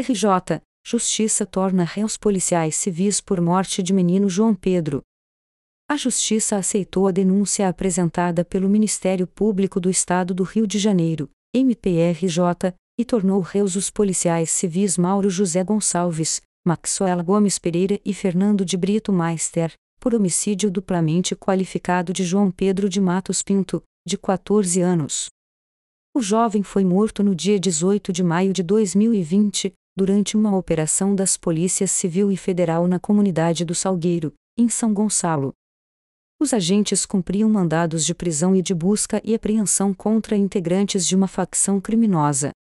RJ, Justiça torna réus policiais civis por morte de menino João Pedro. A Justiça aceitou a denúncia apresentada pelo Ministério Público do Estado do Rio de Janeiro, MPRJ, e tornou réus os policiais civis Mauro José Gonçalves, Maxwell Gomes Pereira e Fernando de Brito Meister, por homicídio duplamente qualificado de João Pedro de Matos Pinto, de 14 anos. O jovem foi morto no dia 18 de maio de 2020, durante uma operação das polícias civil e federal na comunidade do Salgueiro, em São Gonçalo. Os agentes cumpriam mandados de prisão e de busca e apreensão contra integrantes de uma facção criminosa.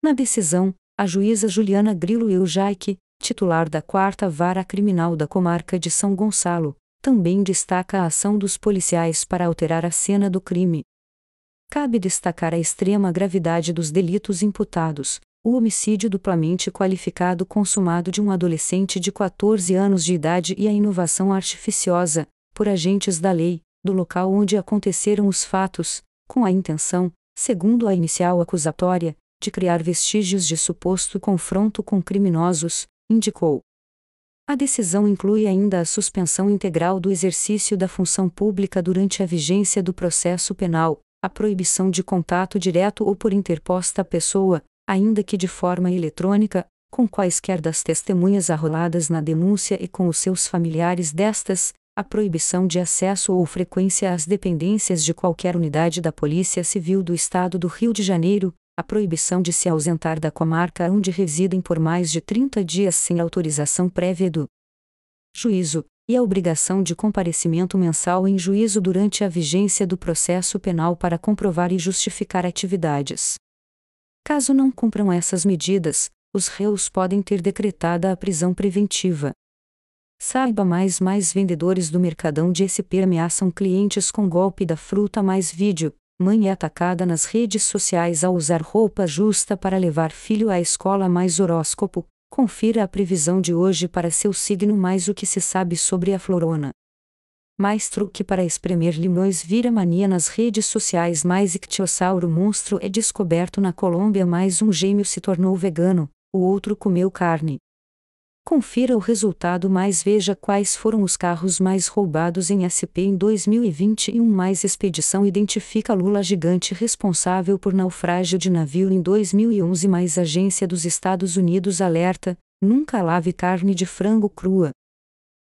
Na decisão, a juíza Juliana Grilo Eujaique, titular da quarta vara criminal da comarca de São Gonçalo, também destaca a ação dos policiais para alterar a cena do crime. Cabe destacar a extrema gravidade dos delitos imputados, o homicídio duplamente qualificado consumado de um adolescente de 14 anos de idade e a inovação artificiosa, por agentes da lei, do local onde aconteceram os fatos, com a intenção, segundo a inicial acusatória, de criar vestígios de suposto confronto com criminosos, indicou. A decisão inclui ainda a suspensão integral do exercício da função pública durante a vigência do processo penal, a proibição de contato direto ou por interposta pessoa, ainda que de forma eletrônica, com quaisquer das testemunhas arroladas na denúncia e com os seus familiares destas, a proibição de acesso ou frequência às dependências de qualquer unidade da Polícia Civil do Estado do Rio de Janeiro, a proibição de se ausentar da comarca onde residem por mais de 30 dias sem autorização prévia do juízo, e a obrigação de comparecimento mensal em juízo durante a vigência do processo penal para comprovar e justificar atividades Caso não cumpram essas medidas, os réus podem ter decretada a prisão preventiva. Saiba mais mais vendedores do Mercadão de SP ameaçam clientes com golpe da fruta mais vídeo. Mãe é atacada nas redes sociais ao usar roupa justa para levar filho à escola mais horóscopo. Confira a previsão de hoje para seu signo mais o que se sabe sobre a florona mais truque para espremer limões vira mania nas redes sociais mais ictiosauro monstro é descoberto na Colômbia mais um gêmeo se tornou vegano, o outro comeu carne. Confira o resultado mais veja quais foram os carros mais roubados em SP em 2021 mais expedição identifica Lula gigante responsável por naufrágio de navio em 2011 mais agência dos Estados Unidos alerta, nunca lave carne de frango crua.